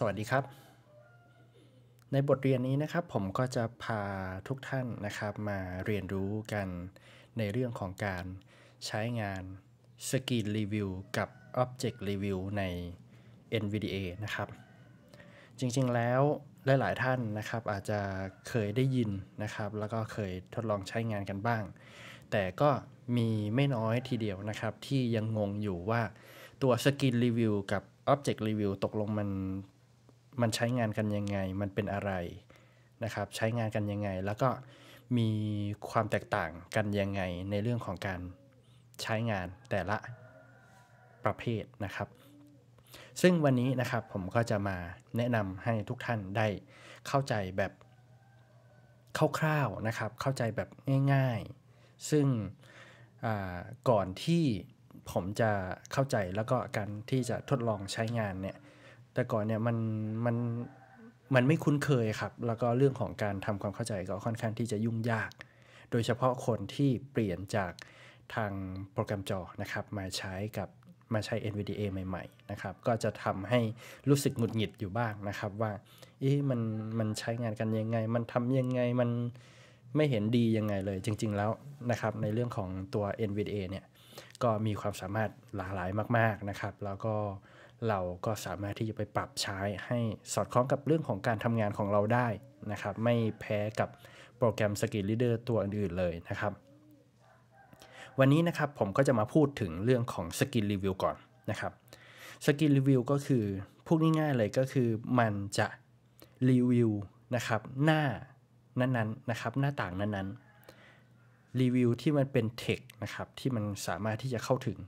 สวัสดีครับ ในบทเรียนนี้นะครับผมก็จะพาทุกท่านนะครับมาเรียนรู้กันในเรื่องของการใช้งานสกีนรีวิวกับอ b เจกต์รีวิวใน NVDA นะครับ จริงๆแล้ว หลายๆท่านนะครับอาจจะเคยได้ยินนะครับ แล้วก็เคยทดลองใช้งานกันบ้าง แต่ก็มีไม่น้อยทีเดียวนะครับที่ยังงงอยู่ว่าตัวสกีนรีวิวกับ Object Review ตกลงมันมันใช้งานกันยังไง มันเป็นอะไรนะครับ ใช้งานกันยังไง แล้วก็มีความแตกต่างกันยังไงในเรื่องของการใช้งานแต่ละประเภทนะครับ ซึ่งวันนี้นะครับผมก็จะมาแนะนำให้ทุกท่านได้เข้าใจแบบคร่าวๆนะครับ เข้าใจแบบง่ายๆ ซึ่งก่อนที่ผมจะเข้าใจแล้วก็การที่จะทดลองใช้งานเนี่ยแต่ก่อนเนี่ยมันมัน มันไม่คุ้นเคยครับ แล้วก็เรื่องของการทำความเข้าใจก็ค่อนข้างที่จะยุ่งยาก โดยเฉพาะคนที่เปลี่ยนจากทางโปรแกรมจอนะครับมาใช้กับมาใช้ NVDA ใหม่ๆนะครับ ก็จะทำให้รู้สึกหงุดหงิดอยู่บ้างนะครับ ว่าอีมันมันใช้งานกันยังไง มันทำยังไง มันไม่เห็นดียังไงเลย จริง ๆ แล้ว นะครับในเรื่องของตัว NVDA เนี่ยก็มีความสามารถหลากหลายมาก ๆนะครับ แล้วก็เราก็สามารถที่จะไปปรับใช้ให้สอดคล้องกับเรื่องของการทำงานของเราได้นะครับ ไม่แพ้กับโปรแกรมสกิลลีเดอร์ตัวอื่นๆเลยนะครับ วันนี้นะครับผมก็จะมาพูดถึงเรื่องของสกิลรีวิวก่อนนะครับสกิลรีวิวก็คือพูดง่ายๆเลยก็คือมันจะรีวิวนะครับหน้านั้นๆนนนะครับหน้าต่างนั้นๆรีวิวที่มันเป็นเทคนะครับที่มันสามารถที่จะเข้าถึง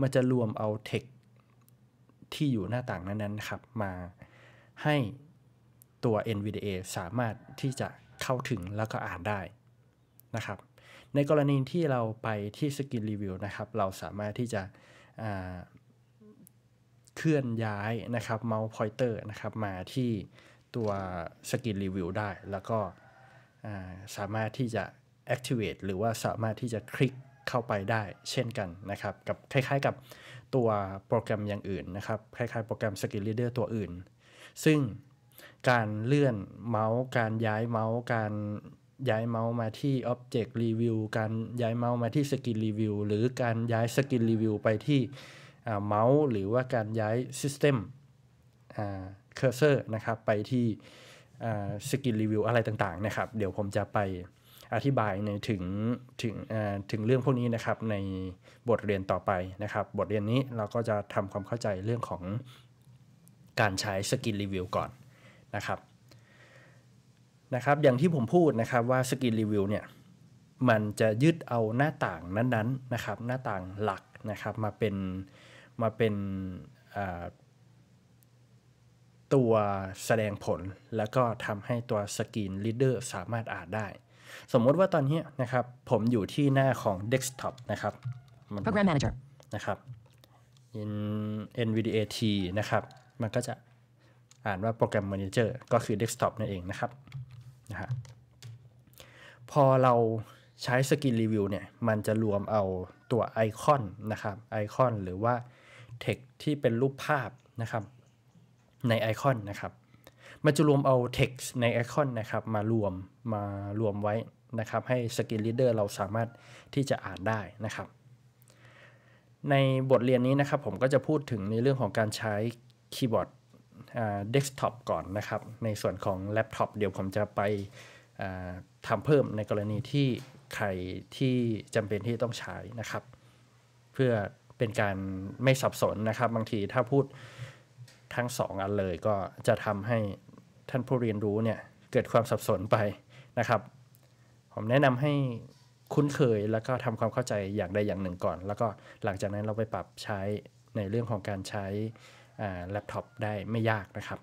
มันจะรวมเอาเทคที่อยู่หน้าต่างนั้นๆครับมาให้ตัว NVDA สามารถที่จะเข้าถึงแล้วก็อ่านได้นะครับ ในกรณีที่เราไปที่สกินรีวิวนะครับ เราสามารถที่จะเคลื่อนย้ายนะครับเมาส์พอยเตอร์นะครับมาที่ตัวสกินรีวิวได้แล้วก็สามารถที่จะ activate หรือว่าสามารถที่จะคลิกเข้าไปได้เช่นกันนะครับ กับคล้ายๆกับตัวโปรแกรมอย่างอื่นนะครับคล้ายๆโปรแกรมสกิลเลเดอร์ตัวอื่น ซึ่งการเลื่อนเมาส์ การย้ายเมาส์ การย้ายเมาส์มาที่ออบเจกต์รีวิวการย้ายเมาส์มาที่สกิลรีวิวหรือการย้ายสกิลรีวิวไปที่เมาส์ หรือว่าการย้ายสิเต็มเคอร์เซอร์นะครับไปที่สกิลรีวิวอะไรต่างๆนะครับ เดี๋ยวผมจะไปอธิบายในถึงถึงถึงเรื่องพวกนี้นะครับในบทเรียนต่อไปนะครับบทเรียนนี้เราก็จะทำความเข้าใจเรื่องของการใช้สกินรีวิวก่อนนะครับนะครับ อย่างที่ผมพูดนะครับว่าสกินรีวิวเนี่ยมันจะยึดเอาหน้าต่างนั้น ๆนะครับ หน้าต่างหลักนะครับมาเป็นมาเป็นตัวแสดงผลแล้วก็ทำให้ตัวสกรีนลีดเดอร์สามารถอ่านได้สมมติว่าตอนนี้นะครับผมอยู่ที่หน้าของ desktop นะครับ program manager นะครับ in NVDAT นะครับ มันก็จะอ่านว่า program manager ก็คือ desktop นั่นเองนะครับนะฮะพอเราใช้สกินรีวิวเนี่ยมันจะรวมเอาตัวไอคอนนะครับ ไอคอนหรือว่า text ที่เป็นรูปภาพนะครับ ในไอคอนนะครับมันจะรวมเอา text ใน icon นะครับ มารวมมารวมไว้นะครับให้ screen reader เราสามารถที่จะอ่านได้นะครับ ในบทเรียนนี้นะครับ ผมก็จะพูดถึงในเรื่องของการใช้คีย์บอร์ดเดสก์ท็อปก่อนนะครับ ในส่วนของแล็ปท็อปเดี๋ยวผมจะไปทำเพิ่มในกรณีที่ใครที่จำเป็นที่ต้องใช้นะครับ เพื่อเป็นการไม่สับสนนะครับ บางทีถ้าพูดทั้งสองอันเลยก็จะทำให้ท่านผู้เรียนรู้เนี่ย เกิดความสับสนไปนะครับ ผมแนะนำให้คุ้นเคยแล้วก็ทำความเข้าใจอย่างใดอย่างหนึ่งก่อน แล้วก็หลังจากนั้นเราไปปรับใช้ในเรื่องของการใช้แล็ปท็อปได้ไม่ยากนะครับ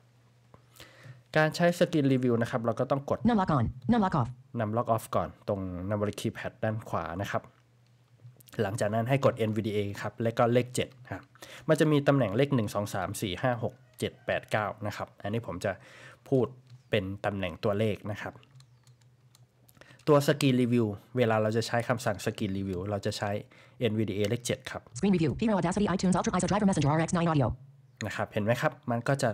การใช้สกินรีวิวนะครับ เราก็ต้องกดนำล็อกก่อนนำล็อกออฟนำล็อกออฟก่อน ตรงนำบริคีแพดด้านขวานะครับหลังจากนั้นให้กด NVDA ครับแลวก็เลข7ครับมันจะมีตำแหน่งเลข1 2 3 4 5 6 7 8 9 นะครับ อันนี้ผมจะพูดเป็นตำแหน่งตัวเลขนะครับ ตัวสกีรีวิว เวลาเราจะใช้คำสั่งสกีรีวิว เราจะใช้ NVDA เลข 7 ครับ Screen Review p r e m i Audacity iTunes Ultra ISO Driver Messenger RX9 Audio นะครับ เห็นไหมครับ มันก็จะ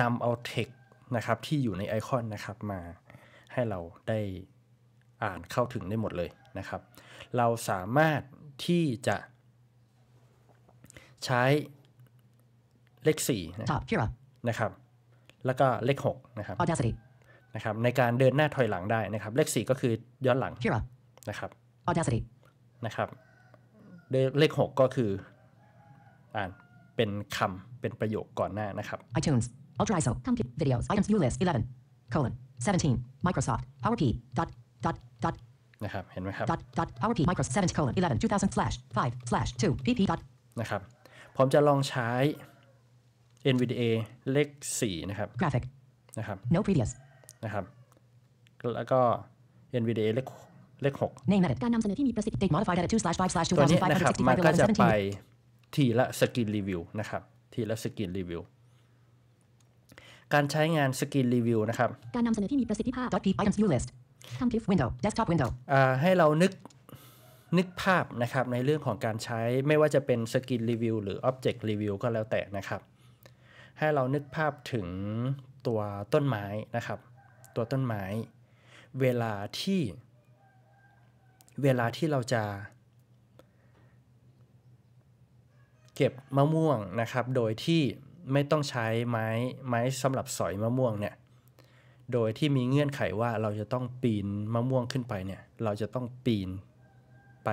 นำเอาเทคนะครับที่อยู่ในไอคอนนะครับมาให้เราได้อ่านเข้าถึงได้หมดเลยนะครับเราสามารถที่จะใช้เลข4นะครับนะครับแล้วก็เลข6นะครับนะครับในการเดินหน้าถอยหลังได้นะครับเลข 4 ก็คือย้อนหลังนะครับนะครับเลข 6 ก็คืออ่านเป็นคำเป็นประโยคก่อนหน้านะครับ iTunes Ultra ISO t o m p i p Videos Items U List 11 colon 17 Microsoft PowerP dot dot dot นะครับ เห็นไหมครับ dot powerp micro 7 colon 11 2000 slash 5 slash 2 pp dot นะครับ ผมจะลองใช้ NVDA เลข 4 นะครับ graphic นะครับ no previous นะครับ แล้วก็ NVDA เลขเลข6 name e d i t การนำเสนอที่มีประสิทธิภาพ modified d at a 2 slash 5 slash ตัวนี้นะครับมันก็จะไปทีละสกินรีวิวนะครับ ทีละสกินรีวิว การใช้งานสกินรีวิวนะครับ การนำเสนอที่มีประสิทธิภาพ .p items u e list ทำ s h i f window desktop window ให้เรานึกนึกภาพนะครับในเรื่องของการใช้ไม่ว่าจะเป็นสกินรีวิวหรืออ็อบเจกต์รีวิวก็แล้วแต่นะครับ ให้เรานึกภาพถึงตัวต้นไม้นะครับ ตัวต้นไม้ เวลาที่เวลาที่เราจะ เก็บมะม่วงนะครับ โดยที่ไม่ต้องใช้ไม้ไม้สำหรับสอยมะม่วงเนี่ยโดยที่มีเงื่อนไขว่าเราจะต้องปีนมะม่วงขึ้นไปเนี่ย เราจะต้องปีนไป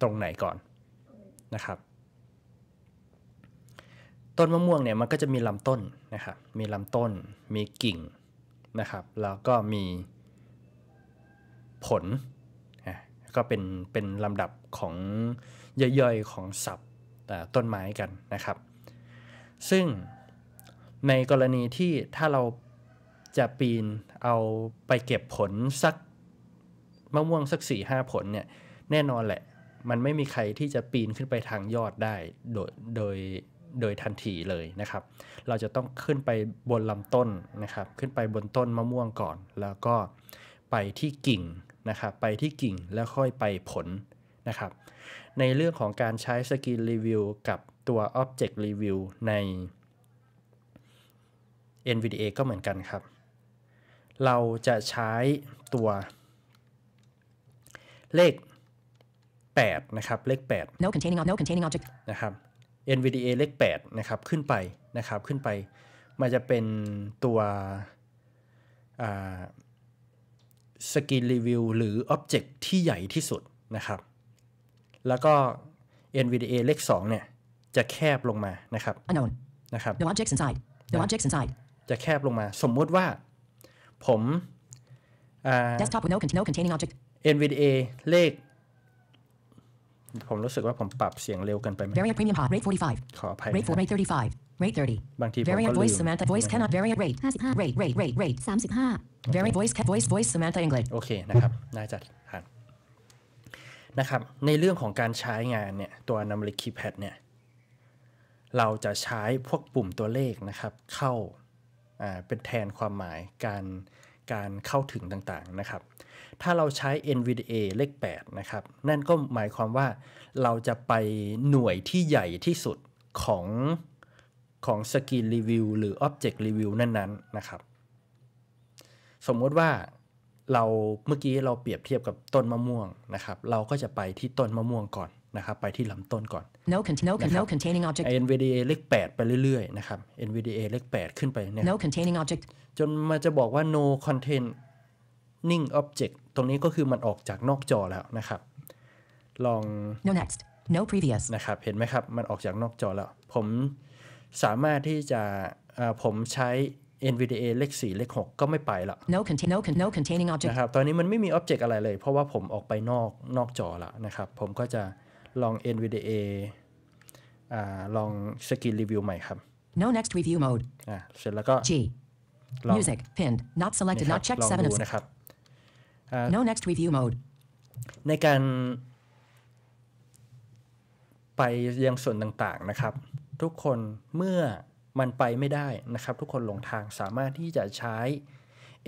ตรงไหนก่อนนะครับ ต้นมะม่วงเนี่ยมันก็จะมีลำต้นนะครับ มีลำต้น มีกิ่งนะครับ แล้วก็มีผล ก็เป็นเป็นลำดับของย่อยๆ ของสับต้นไม้กันนะครับ ซึ่งในกรณีที่ถ้าเราจะปีนเอาไปเก็บผลสักมะม่วงสักสี่ห้าผลเนี่ยแน่นอนแหละมันไม่มีใครที่จะปีนขึ้นไปทางยอดได้โดยโดยโดยทันทีเลยนะครับ เราจะต้องขึ้นไปบนลำต้นนะครับ ขึ้นไปบนต้นมะม่วงก่อน แล้วก็ไปที่กิ่งนะครับ ไปที่กิ่งแล้วค่อยไปผลนะครับ ในเรื่องของการใช้สกินรีวิวกับตัวอ็อบเจกต์รีวิวใน NVDA ก็เหมือนกันครับเราจะใช้ตัวเลข 8 นะครับเลข8 no containing no containing object นะครับ NVDA เลข8นะครับขึ้นไปนะครับ ขึ้นไป มันจะเป็นตัวสกิลรีวิวหรือ Object ที่ใหญ่ที่สุดนะครับ แล้วก็ NVDA เลข 2 เนี่ย จะแคบลงมานะครับ unknown นะครับ no objects inside no objects inside จะแคบลงมา สมมติว่าผม desktop with no c o no n containing object NVDA เลข ผมรู้สึกว่าผมปรับเสียงเร็วกันไปไหม variant premium hot rate 45ขออภัย rate 4 rate 35 rate 30บางทีผมก็ลืม variant voice Samantha voice cannot variant rate 55 rate rate rate rate 35 variant voice cat voice voice Samantha English โอเคนะครับน่าจะผ่านนะครับ ในเรื่องของการใช้งานเนี่ย ตัว numeric keypad เนี่ย เราจะใช้พวกปุ่มตัวเลขนะครับ เข้าเป็นแทนความหมายการการเข้าถึงต่าง ๆ นะครับ ถ้าเราใช้ NVDA เลข 8นะครับ นั่นก็หมายความว่าเราจะไปหน่วยที่ใหญ่ที่สุดของของสกินรีวิวหรือ Object Review นั้นๆนะครับ สมมติว่าเราเมื่อกี้เราเปรียบเทียบกับต้นมะม่วงนะครับเราก็จะไปที่ต้นมะม่วงก่อนนะครับไปที่ลำต้นก่อน no con no con no containing object NVDA เลข 8 ไปเรื่อยๆนะครับ NVDA เลข 8 ขึ้นไปเนี่ย no containing object จนมาจะบอกว่า no containing object ตรงนี้ก็คือมันออกจากนอกจอแล้วนะครับ ลอง no next no previous นะครับเห็นไหมครับ มันออกจากนอกจอแล้ว ผมสามารถที่จะผมใช้ NVDA เลข 4 เลข 6 ก็ไม่ไปละ no contain no con no containing object นะครับตอนนี้มันไม่มี object อะไรเลย เพราะว่าผมออกไปนอกนอกจอแล้วนะครับ ผมก็จะลอง NVDA อลองสกิลรีวิวใหม่ครับ no next review mode อ่าเสร็จแล้วก็ G music pinned not selected not checked seven of นะครับ no next review mode ในการ ไปยังส่วนต่างๆนะครับ ทุกคนเมื่อมันไปไม่ได้นะครับ ทุกคนหลงทางสามารถที่จะใช้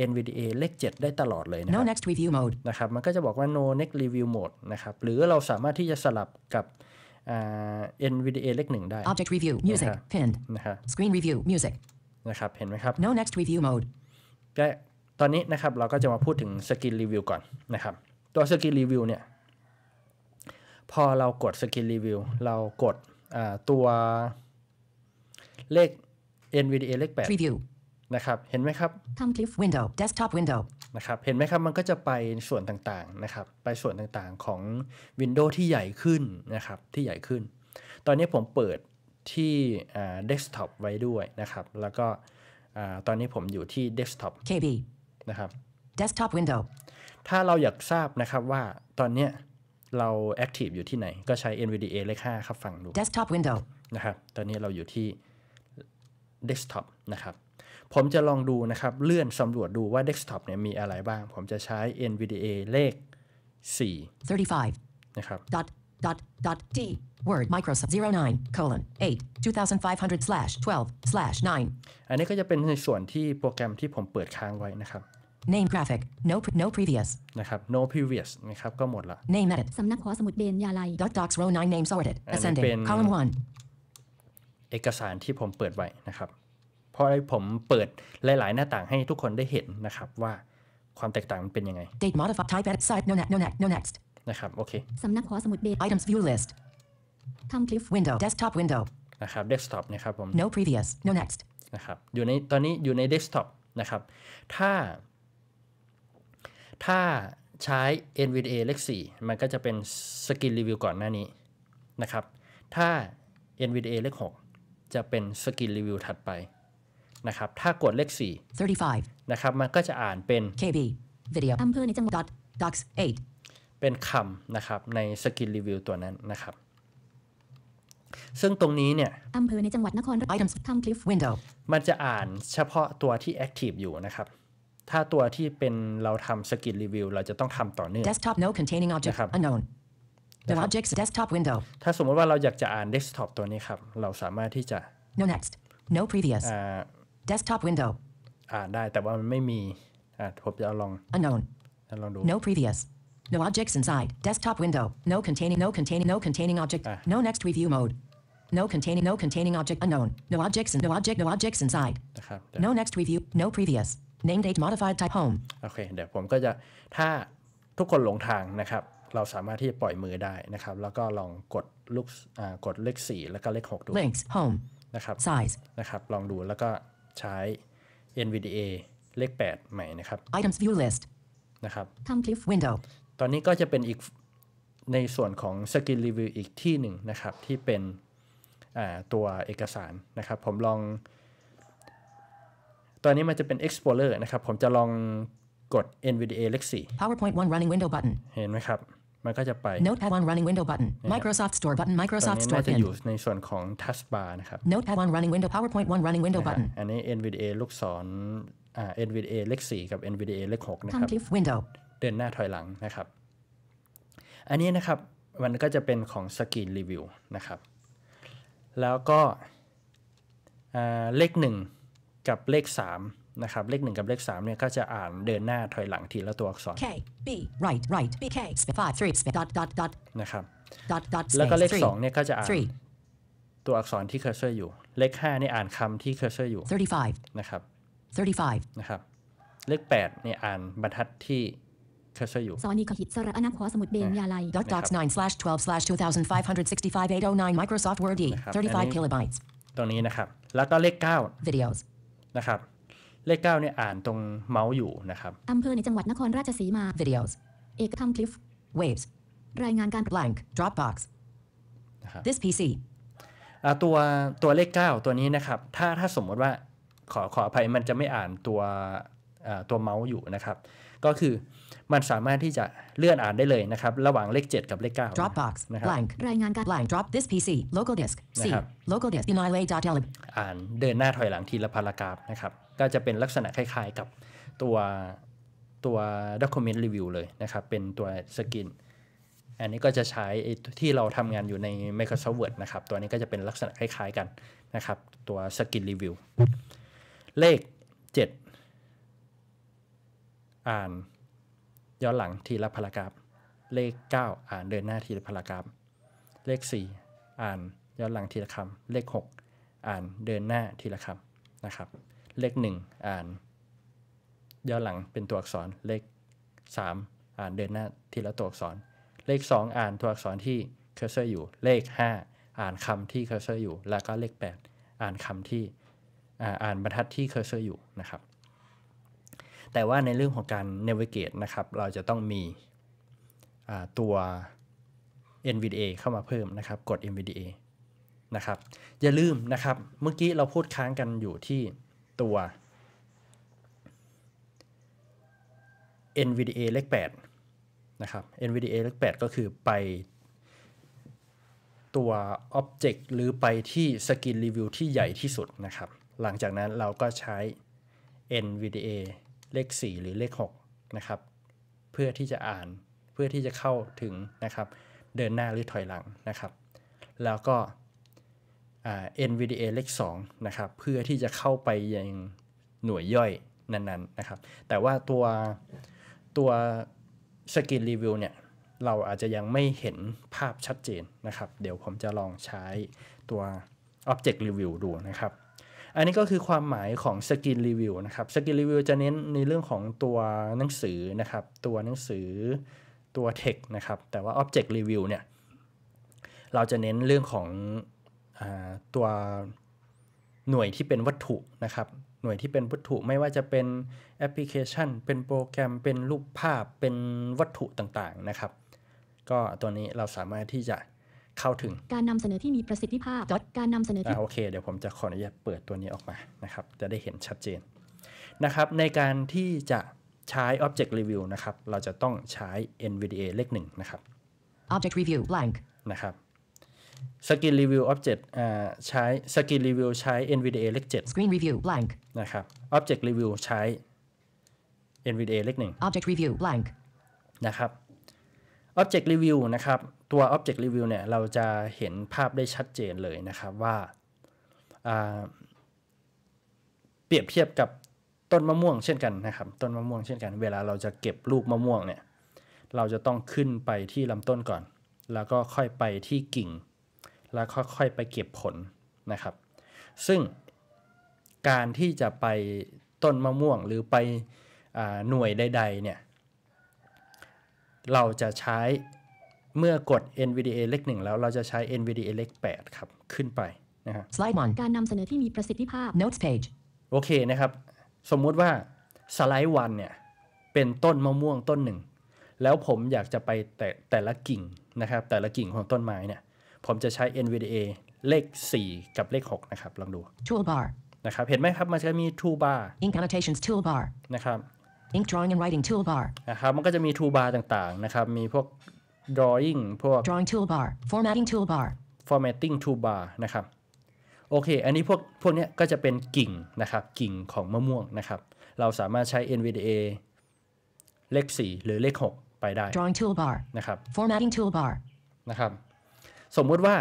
NVDA เลข 7 ได้ตลอดเลยนะครับ No next review mode นะครับมันก็จะบอกว่า No next review mode นะครับหรือเราสามารถที่จะสลับกับ NVDA เลขหนึ่งได้ Object review music pinned นะครับ Screen review music นะครับเห็นไหมครับ No next review mode ก็ตอนนี้นะครับเราก็จะมาพูดถึงสกินรีวิวก่อนนะครับตัวสกินรีวิวเนี่ย พอเรากดสกินรีวิวเรากดตัวเลข NVDA เลข8 Preview นะครับเห็นไหมครับ t h ค m ิ Cliff Window Desktop Window นะครับเห็นไหมครับมันก็จะไปส่วนต่างๆนะครับ ไปส่วนต่างๆของ w i n d o w ์ที่ใหญ่ขึ้นนะครับที่ใหญ่ขึ้น ตอนนี้ผมเปิดที่ Desktop ไว้ด้วยนะครับ แล้วก็ตอนนี้ผมอยู่ที่ Desktop KB นะครับ Desktop Window ถ้าเราอยากทราบนะครับว่าตอนนี้เรา Active อยู่ที่ไหน ก็ใช้ NVDA เลข5ครับฟังดู Desktop Window นะครับตอนนี้เราอยู่ที่ Desktop นะครับผมจะลองดูนะครับเลื่อนสำรวจดูว่า Desktop เนี่ยมีอะไรบ้าง ผมจะใช้ NVDA เลข4 35นะครับ dot dot dot d word microsoft 09 colon 8 2500 slash 12 slash 9อันนี้ก็จะเป็นในส่วนที่โปรแกรมที่ผมเปิดค้างไว้นะครับ name graphic no no previous นะครับ no previous นะครับก็หมดละ name edit สำนักขอสมุดเบญยาลัย dot docs row 9 name sorted ascending column 1เอกสารที่ผมเปิดไว้นะครับเพราะผมเปิดหลาย ๆ หน้าต่างให้ทุกคนได้เห็นนะครับว่าความแตกต่างมันเป็นยังไง Date modify type a t site no next no next no next นะครับ โอเคสำนักขอสมุดเบส items view list ทำคลิป window desktop window นะครับ desktop นะครับผม no previous no next นะครับอยู่ในตอนนี้อยู่ใน desktop นะครับ ถ้า ถ้าใช้ NVDA เลข 4 มันก็จะเป็นสกินรีวิวก่อนหน้านี้นะครับ ถ้า NVDA เลข 6 จะเป็นสกินรีวิวถัดไปนะครับถ้ากดเลข4 35นะครับมันก็จะอ่านเป็น KB Video อำเภอในจังหวัด Docs 8เป็นคำนะครับในสกิลรีวิวตัวนั้นนะครับ ซึ่งตรงนี้เนี่ยอำเภอในจังหวัดนคร Items ทำคลิฟวินโดว์มันจะอ่านเฉพาะตัวที่แอคทีฟอยู่นะครับถ้าตัวที่เป็นเราทำสกิลรีวิว เราจะต้องทำต่อเนื่อง desktop no containing object unknown the objects desktop window ถ้าสมมติว่าเราอยากจะอ่าน desktop ตัวนี้ครับเราสามารถที่จะ no next no previous desktop window อ่าได้แต่ว่ามันไม่มี อ่าผมจะลอง unknown ลองดู no previous no objects inside desktop window no containing no containing no containing object no next review mode no containing no containing object unknown no objects no object no objects inside no next review no previous name date modified type home โอเค เดี๋ยวผมก็จะถ้าทุกคนหลงทางนะครับ เราสามารถที่จะปล่อยมือได้นะครับ แล้วก็ลองกดลูกกดเลข4 แล้วก็เลข6ดู links home นะครับ size นะครับ ลองดูแล้วก็ใช้ NVDA เลข 8 ใหม่นะครับ Items View List นะครับ t o m c l i f e Window ตอนนี้ก็จะเป็นอีก ในส่วนของ Skill Review อีกที่หนึ่งนะครับ ที่เป็นตัวเอกสารนะครับ ผมลอง ตอนนี้มันจะเป็น Explorer นะครับผมจะลองกด NVDA เลข4 PowerPoint 1 Running Window Button เห็นไหมครับมันก็จะไป Notepad One running window button Microsoft Store button Microsoft Store นนจะอยู่ในส่วนของ Touch Bar นะครับ Notepad One running window PowerPoint One running window button อันนี้ NVDA ลูกศรอ่า NVDA เลข4กับ NVDA เลข6นะครับ Cliff window เดินหน้าถอยหลังนะครับ อันนี้นะครับมันก็จะเป็นของ Screen Review นะครับ แล้วก็เลข1กับเลข3นะครับเลข 1 กับเลข3เนี่ยก็จะอ่านเดินหน้าถอยหลังทีละตัวอักษร K B right right B K space five three dot dot dot นะครับ dot dot แล้วก็เลข2เนี่ยก็จะอ่าน ตัวอักษรที่เคอร์เซอร์อยู่ เลข5เนี่ยอ่านคำที่เคอร์เซอร์อยู่35นะครับ35นะครับ เลข8เนี่ยอ่านบรรทัดที่คอยู่ซอนีคอหิตสระอนาคอสมุดเบงยาลัย dot dot 9 slash 12 slash 2565 809 Microsoft Word i 35 kilobytes ตรงนี้นะครับแล้วก็เลข9 videos นะครับเลข9เนี่ยอ่านตรงเมาส์อยู่นะครับอำเภอในจังหวัดนครราชสีมา videos เอกทำมคลิฟ waves รายงานการ blank dropbox this pc ตัวตัวเลข 9 ตัวนี้นะครับ ถ้าถ้าสมมติว่าขอขออภัยมันจะไม่อ่านตัวตัวเมาส์อยู่นะครับก็คือมันสามารถที่จะเลื่อนอ่านได้เลยนะครับ ระหว่างเลข 7 กับเลข9 Dropbox นะครับ blank รายงานการ blank drop this PC local disk C local disk inlay dot e l e อ่านเดินหน้าถอยหลังทีละพารากราฟนะครับ ก็จะเป็นลักษณะคล้ายๆกับตัวตัว document review เลยนะครับ เป็นตัวสกินอันนี้ก็จะใช้ที่เราทำงานอยู่ใน Microsoft Word นะครับ ตัวนี้ก็จะเป็นลักษณะคล้ายๆกันนะครับ ตัวสกินรีวิวเลข 7อ่านย้อนหลังทีละพารากราฟเลข 9 อ่านเดินหน้าทีละพารากราฟเลข 4 อ่านย้อนหลังทีละคำเลข 6 อ่านเดินหน้าทีละคำนะครับ เลข 1 อ่านย้อนหลังเป็นตัวอักษรเลข 3 อ่านเดินหน้าทีละตัวอักษร เลข 2 อ่านตัวอักษรที่เคอร์เซอร์อยู่ เลข 5อ่านคำที่เคอร์เซอร์อยู่แล้วก็เลข 8 อ่านคำที่อ่านบรรทัดที่เคอร์เซอร์อยู่นะครับแต่ว่าในเรื่องของการ navigate นะครับเราจะต้องมีตัว NVDA เข้ามาเพิ่มนะครับกด NVDA นะครับอย่าลืมนะครับเมื่อกี้เราพูดค้างกันอยู่ที่ตัว NVDA เลข8นะครับ NVDA เลข8ก็คือไปตัว Object หรือไปที่ Skin Review ที่ใหญ่ที่สุดนะครับ หลังจากนั้นเราก็ใช้ NVDA เลข4หรือเลข6นะครับเพื่อที่จะอ่านเพื่อที่จะเข้าถึงนะครับเดินหน้าหรือถอยหลังนะครับ แล้วก็ NVDA เลข2 นะครับ เพื่อที่จะเข้าไปยังหน่วยย่อยนั้น ๆนะครับ แต่ว่าตัวตัวสกินรีวิวเนี่ยเราอาจจะยังไม่เห็นภาพชัดเจนนะครับ เดี๋ยวผมจะลองใช้ตัว Object Review ดูนะครับอันนี้ก็คือความหมายของสกินรีวิวนะครับ สกินรีวิวจะเน้นในเรื่องของตัวหนังสือนะครับ ตัวหนังสือ ตัวเทคนะครับ แต่ว่าอ็อบเจกต์รีวิวเนี่ย เราจะเน้นเรื่องของอตัวหน่วยที่เป็นวัตถุนะครับ หน่วยที่เป็นวัตถุไม่ว่าจะเป็นแอปพลิเคชัน เป็นโปรแกรม เป็นรูปภาพ เป็นวัตถุต่างๆนะครับ ก็ตัวนี้เราสามารถที่จะข้าถึงการนำเสนอที่มีประสิทธิภาพ การนำเสนอที่โอเค เดี๋ยวผมจะขออนุญาตเปิดตัวนี้ออกมา นะครับ จะได้เห็นชัดเจน นะครับ ในการที่จะใช้ Object Review นะครับ เราจะต้องใช้ NVDA เลขหนึ่งนะครับ Object Review blank นะครับสกิ e ร review object ใช้ Screen review ใช้ NVDA เลข7 Screen Review blank นะครับ Object Review ใช้ NVDA เลขหนึ่ง Object Review blank นะครับ Object Review นะครับตัว Object Review เนี่ย เราจะเห็นภาพได้ชัดเจนเลยนะครับว่าเปรียบเทียบกับต้นมะม่วงเช่นกันนะครับต้นมะม่วงเช่นกัน เวลาเราจะเก็บลูกมะม่วงเนี่ย เราจะต้องขึ้นไปที่ลำต้นก่อน แล้วก็ค่อยไปที่กิ่ง แล้วค่อยๆไปเก็บผลนะครับ ซึ่งการที่จะไปต้นมะม่วงหรือไปหน่วยใด ๆเนี่ยเราจะใช้เมื่อกด NVDA เลขหนึ่งแล้วเราจะใช้ NVDA เลข 8 ครับ ขึ้นไปนะคร Slide การนำเสนอที่มีประสิทธิภาพ Notes page โอเคนะครับ สมมุติว่าสไลด์นเนี่ย เป็นต้นมะม่วงต้นหนึ่ง แล้วผมอยากจะไปแต่แต่ละกิ่งนะครับแต่ละกิ่งของต้นไม้เนี่ยผมจะใช้ NVDA เลข 4 กับเลข 6 นะครับ ลองดู Toolbar นะครับเห็นไหมครับ มันจะมี Toolbar Ink annotations Toolbar นะครับ Ink drawing and writing Toolbar นะครับมันก็จะมี Toolbar ต่างๆนะครับมีพวก drawing พวก drawing toolbar formatting toolbar formatting toolbar นะครับ โอเค อันนี้พวกพวกนี้ก็จะเป็นกิ่งนะครับ กิ่งของมะม่วงนะครับ เราสามารถใช้ NVDA เลข 4 หรือเลข 6 ไปได้ drawing toolbar นะครับ formatting toolbar นะครับ สมมติว่า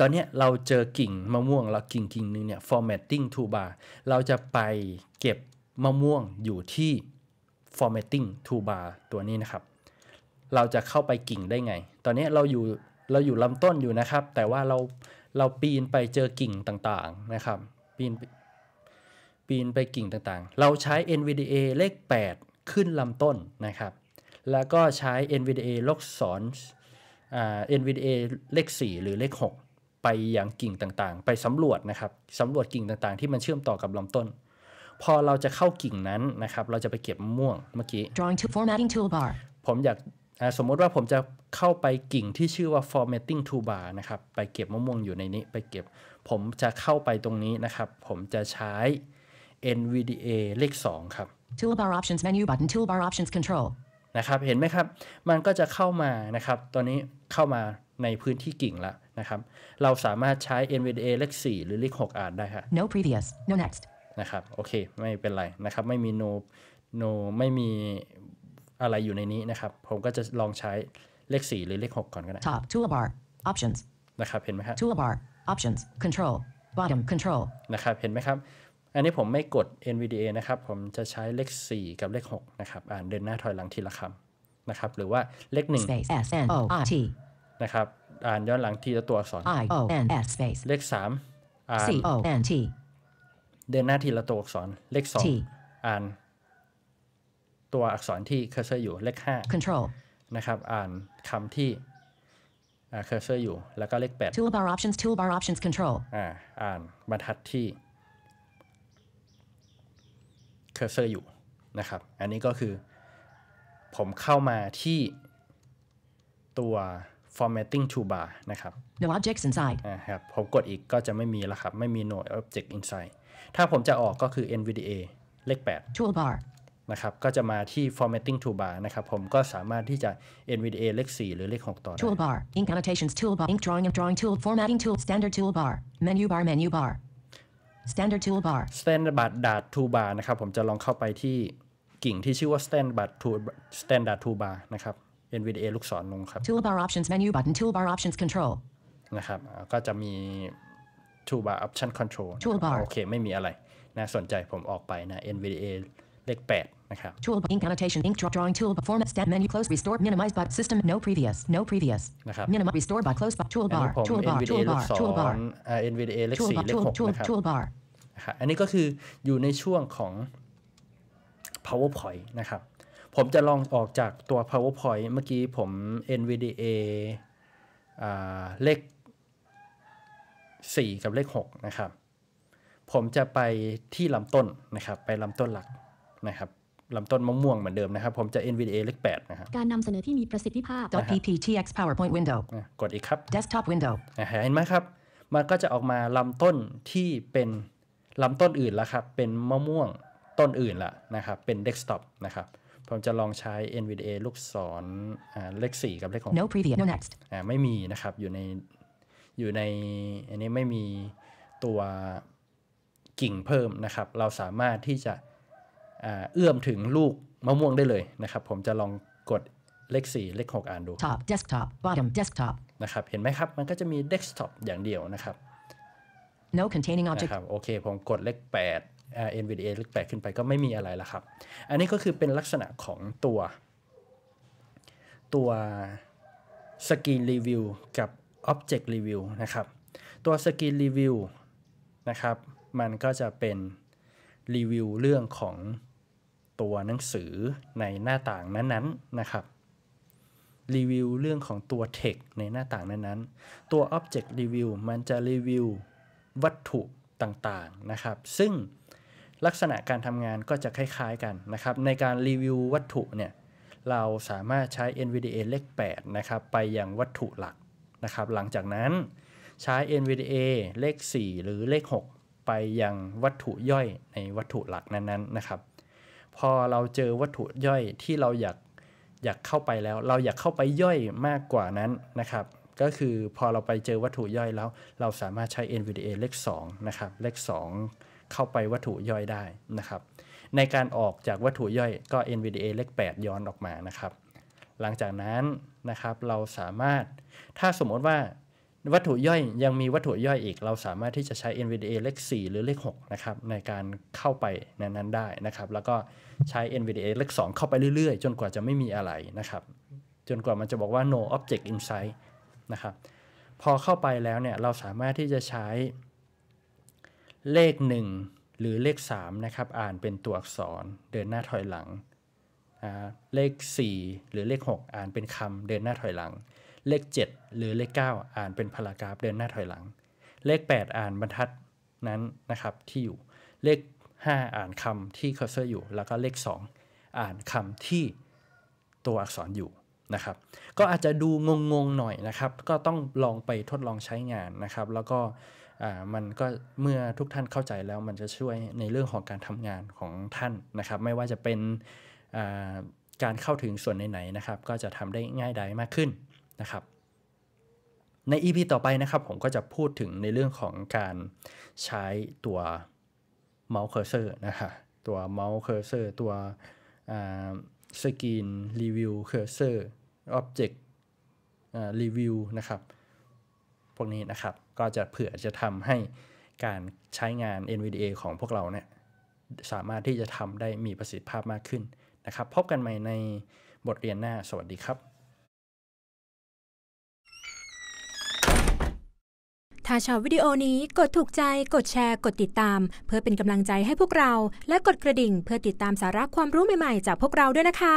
ตอนนี้เราเจอกิ่งมะม่วงแล้วกิ่งกิ่งนึงเนี่ย formatting toolbar เราจะไปเก็บมะม่วงอยู่ที่ formatting toolbar ตัวนี้นะครับเราจะเข้าไปกิ่งได้ไง ตอนนี้เราอยู่ เราอยู่ลำต้นอยู่นะครับ แต่ว่าเราเราปีนไปเจอกิ่งต่างๆนะครับปีนปีนไปกิ่งต่างๆ เราใช้ NVDA เลข 8 ขึ้นลำต้นนะครับ แล้วก็ใช้ NVDA ลกอนอ่า NVDA เลข 4 หรือเลข 6 ไปอย่างกิ่งต่างๆ ไปสำรวจนะครับสำรวจกิ่งต่างๆ ที่มันเชื่อมต่อกับลำต้น พอเราจะเข้ากิ่งนั้นนะครับ เราจะไปเก็บม่วงเมื่อกี้ ผมอยากสมมติว่าผมจะเข้าไปกิ่งที่ชื่อว่า formatting toolbar นะครับ ไปเก็บมะม่วงอยู่ในนี้ ไปเก็บ ผมจะเข้าไปตรงนี้นะครับ ผมจะใช้ NVDA เลข2ครับ toolbar options menu button toolbar options control นะครับ เห็นไหมครับ มันก็จะเข้ามานะครับ ตอนนี้เข้ามาในพื้นที่กิ่งละนะครับ เราสามารถใช้ NVDA เลข4หรือเลข 6อ่านได้ครับ no previous no next นะครับ โอเค ไม่เป็นไรนะครับ ไม่มี no no ไม่มีอะไรอยู่ในนี้นะครับ ผมก็จะลองใช้เลข 4 หรือเลข 6 ก่อนก็ได้ top toolbar options นะครับ เห็นไหมครับ toolbar options control bottom control นะครับ เห็นไหมครับ อันนี้ผมไม่กด NVDA นะครับ ผมจะใช้เลข 4 กับเลข 6 นะครับ อ่านเดินหน้าถอยหลังทีละคำนะครับ หรือว่าเลข1 s S N O R T นะครับ อ่านย้อนหลังทีละตัวอักษร I O N S space เลข3อ่าน C O N T เดินหน้าทีละตัวอักษรเลข2อ่านตัวอักษรที่เคอร์เซอร์อยู่เลข5 control นะครับ อ่านคำที่เคอร์เซอร์อยู่แล้วก็เลข8 toolbar options toolbar options control อ่า อ่านบรรทัดที่เคอร์เซอร์อยู่ นะครับ อันนี้ก็คือผมเข้ามาที่ตัว formatting toolbar นะครับ no objects inside อ่าครับผมกดอีกก็จะไม่มีแล้วครับ ไม่มี no object inside ถ้าผมจะออกก็คือ NVDA เลข8 toolbar นะครับก็จะมาที่ formatting toolbar นะครับผมก็สามารถที่จะ NVDA เลข4 หรือเลข 6 ต่อได้ toolbar ink annotations toolbar ink drawing d r a w i n g tool formatting tool standard toolbar menu bar menu bar standard toolbar standard dart toolbar นะครับผมจะลองเข้าไปที่กิ่งที่ชื่อว่า standard tool standard toolbar นะครับ NVDA ลูกศรลงครับ toolbar options menu button toolbar options control นะครับ ก็จะมี toolbar option control toolbar โอเค ไม่มีอะไรน่าสนใจผมออกไปนะ NVDA เลข8นะครับ Tool ink annotation ink drawing tool p e r f o r m a n c e s t a n menu close restore minimize b u t system no previous no previous นะครับ minimize restore b u t close by toolbar toolbar toolbar toolbar NVDA เลข4เลข6นะครับ toolbar นะครับอันนี้ก็คืออยู่ในช่วงของ PowerPoint นะครับ ผมจะลองออกจากตัว PowerPoint เมื่อกี้ผม NVDA เลข4 กับเลข6นะครับ ผมจะไปที่ลำต้นนะครับ ไปลำต้นหลักนะครับลำต้นมะม่วงเหมือนเดิมนะครับ ผมจะ NVDA เลข8นะครับการนำเสนอที่มีประสิทธิภาพ .pptx PowerPoint window กดอีกครับ desktop window เห็นไหมครับ มันก็จะออกมาลำต้นที่เป็น ลำต้นอื่นแล้วครับ เป็นมะม่วงต้นอื่นละนะครับเป็น desktop นะครับผมจะลองใช้ NVDA ลูกศรเลข 4 กับเลข6 no preview no next ไม่มีนะครับ อยู่ใน อยู่ในอันนี้ไม่มีตัวกิ่งเพิ่มนะครับ เราสามารถที่จะเอื้อมถึงลูกมะม่วงได้เลยนะครับ ผมจะลองกดเลข4เลข6อ่านดู top desktop bottom desktop นะครับ เห็นไหมครับ มันก็จะมี desktop อย่างเดียวนะครับ no containing object นะครับโอเค ผมกดเลข8 NVDA เลข8ขึ้นไปก็ไม่มีอะไรละครับ อันนี้ก็คือเป็นลักษณะของตัวตัวสกรีนรีวิวกับ Object Review นะครับ ตัวสกรีนรีวิวนะครับมันก็จะเป็น รีวิวเรื่องของตัวหนังสือในหน้าต่างนั้นๆ นะครับ รีวิวเรื่องของตัวเทคในหน้าต่างนั้นๆ ตัว Object Review มันจะรีวิววัตถุต่างๆ นะครับ ซึ่งลักษณะการทำงานก็จะคล้ายๆกันนะครับ ในการรีวิววัตถุเนี่ย เราสามารถใช้ NVDA เลข 8 นะครับ ไปยังวัตถุหลักนะครับ หลังจากนั้นใช้ NVDA เลข 4 หรือเลข 6 ไปยังวัตถุย่อยในวัตถุหลักนั้นๆนะครับพอเราเจอวัตถุย่อยที่เราอยากอยากเข้าไปแล้ว เราอยากเข้าไปย่อยมากกว่านั้นนะครับก็คือพอเราไปเจอวัตถุย่อยแล้ว เราสามารถใช้ NVDA เลข2นะครับเลข 2 เข้าไปวัตถุย่อยได้นะครับ ในการออกจากวัตถุย่อยก็ NVDA เลข8ย้อนออกมานะครับหลังจากนั้นนะครับเราสามารถถ้าสมมติว่าวัตถุย่อย ยังมีวัตถุย่อยอีก เราสามารถที่จะใช้ NVDA เลข 4 หรือเลข6นะครับในการเข้าไปในนั้นได้นะครับ แล้วก็ใช้ NVDA เลข 2 เข้าไปเรื่อย ๆ จนกว่าจะไม่มีอะไรนะครับ จนกว่ามันจะบอกว่า no object i n s i d e นะครับพอเข้าไปแล้วเนี่ย เราสามารถที่จะใช้เลข 1 หรือเลข3นะครับอ่านเป็นตัวอักษรเดินหน้าถอยหลัง เลข 4 หรือเลข 6 อ่านเป็นคำเดินหน้าถอยหลังเลข 7 หรือเลข 9 อ่านเป็นพารากราฟเดินหน้าถอยหลัง เลข 8 อ่านบรรทัดนั้นนะครับที่อยู่เลข 5 อ่านคำที่เคอร์เซอร์อยู่ แล้วก็เลข 2 อ่านคำที่ตัวอักษรอยู่นะครับ ก็อาจจะดูงงๆหน่อยนะครับ ก็ต้องลองไปทดลองใช้งานนะครับ แล้วก็มันก็เมื่อทุกท่านเข้าใจแล้วมันจะช่วยในเรื่องของการทำงานของท่านนะครับไม่ว่าจะเป็นการเข้าถึงส่วนไหนๆนะครับก็จะทำได้ง่ายดายมากขึ้นนะครับใน EP ต่อไปนะครับ ผมก็จะพูดถึงในเรื่องของการใช้ตัวเมาส์เคอร์เซอร์นะฮะตัวเมาส์เคอร์เซอร์ตัวสกีนรีวิวเคอร์เซอร์ออบเจกต์รีวิวนะครับพวกนี้นะครับ ก็จะเผื่อจะทำให้การใช้งาน NVDA ของพวกเราเนี่ยสามารถที่จะทำได้มีประสิทธิภาพมากขึ้นนะครับพบกันใหม่ในบทเรียนหน้าสวัสดีครับถ้าชอบวิดีโอนี้กดถูกใจ กดแชร์ กดติดตาม เพื่อเป็นกำลังใจให้พวกเรา และกดกระดิ่งเพื่อติดตามสาระความรู้ใหม่ๆจากพวกเราด้วยนะคะ